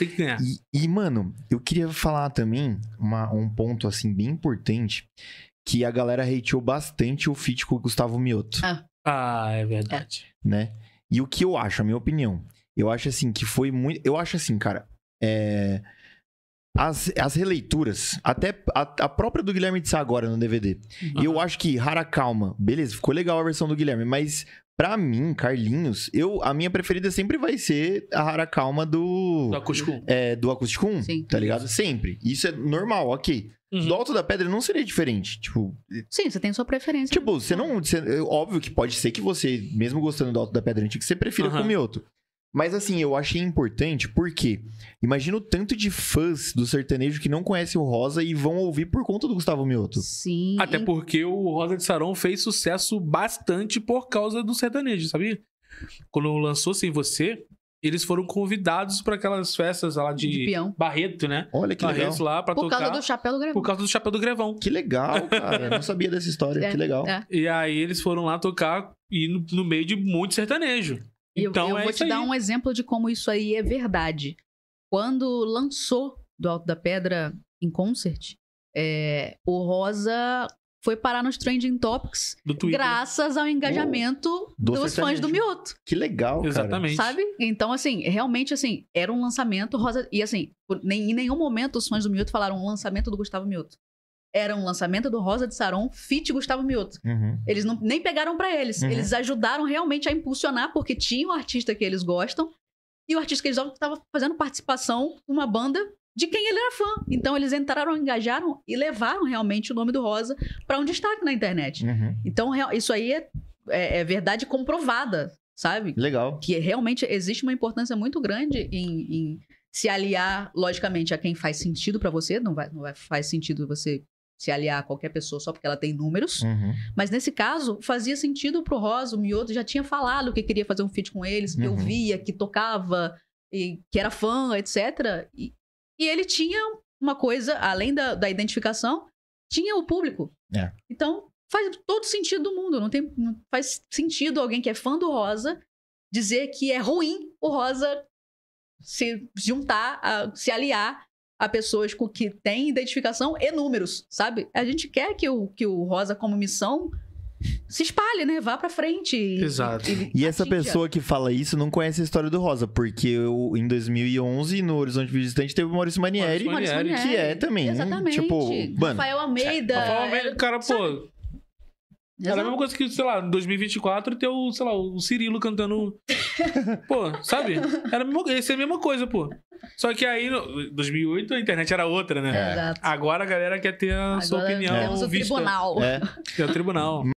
Tem que ganhar. E, e mano, eu queria falar também uma, um ponto, assim, bem importante, que a galera hateou bastante o fit com o Gustavo Mioto. Ah, ah é verdade. É. Né? E o que eu acho, a minha opinião. Eu acho, assim, que foi muito... Eu acho, assim, cara, é... As, as releituras, até a, a, própria do Guilherme de Sá agora no DVD. Uhum. E eu acho que Rara Calma, beleza, ficou legal a versão do Guilherme, mas Pra mim, Carlinhos, eu, a minha preferida sempre vai ser a Rara Calma do. Do Acústico É, do Acústico 1, Sim. tá ligado? Sempre. Isso é normal, ok. Uhum. Do Alto da Pedra não seria diferente. Tipo. Sim, você tem sua preferência. Tipo, você não. Você, é, óbvio que pode ser que você, mesmo gostando do Alto da Pedra Antiga, você prefira uhum. o Mioto. Mas assim, eu achei importante porque imagina o tanto de fãs do sertanejo que não conhece o Rosa e vão ouvir por conta do Gustavo Mioto. Sim. Até porque o Rosa de Sarão fez sucesso bastante por causa do sertanejo, sabia? Quando lançou Sem Você, eles foram convidados para aquelas festas lá de, de peão. Barreto, né? Olha que Barreto legal. lá para tocar. Por causa do chapéu do grevão. Por causa do chapéu do grevão. Que legal, cara. Eu não sabia dessa história. É, que legal. É. E aí eles foram lá tocar e no, no meio de muito sertanejo. Então, eu, eu é vou te dar um exemplo de como isso aí é verdade. Quando lançou do Alto da Pedra em concert, é, o Rosa foi parar nos trending topics graças ao engajamento oh, dos fãs do Mioto. Que legal, Exatamente. Sabe? Então, assim, realmente, assim, era um lançamento Rosa... E, assim, em nenhum momento os fãs do Mioto falaram um lançamento do Gustavo Mioto era um lançamento do Rosa de Saron, Fit Gustavo Mioto. Uhum. Eles não, nem pegaram para eles. Uhum. Eles ajudaram realmente a impulsionar, porque tinha um artista que eles gostam, e o artista que eles gostam estava fazendo participação uma banda de quem ele era fã. Então eles entraram, engajaram e levaram realmente o nome do Rosa para um destaque na internet. Uhum. Então isso aí é, é, é verdade comprovada, sabe? Legal. Que realmente existe uma importância muito grande em, em se aliar, logicamente, a quem faz sentido para você. Não, vai, não vai, faz sentido você se aliar a qualquer pessoa só porque ela tem números. Uhum. Mas nesse caso, fazia sentido pro Rosa, o Mioto já tinha falado que queria fazer um feat com eles, que uhum. eu via, que tocava, e que era fã, etc. E, e ele tinha uma coisa, além da, da identificação, tinha o público. É. Então, faz todo sentido do mundo. Não tem, não faz sentido alguém que é fã do Rosa dizer que é ruim o Rosa se juntar, a, se aliar a pessoas com que têm identificação e números, sabe? A gente quer que o, que o Rosa, como missão, se espalhe, né? Vá pra frente. Exato. E, e essa pessoa que fala isso não conhece a história do Rosa, porque eu, em 2011, no Horizonte visitante teve o Maurício Manieri, Maurício Manieri. que é também. Né? Exatamente. Tipo, mano, Rafael Almeida. Rafael Almeida, cara, sabe? pô. Exato. Era a mesma coisa que, sei lá, em 2024 ter o, sei lá, o Cirilo cantando. pô, sabe? Era, ia ser é a mesma coisa, pô. Só que aí, 2008, a internet era outra, né? É. Agora a galera quer ter a Agora sua opinião. Temos o tribunal. É. o tribunal. É.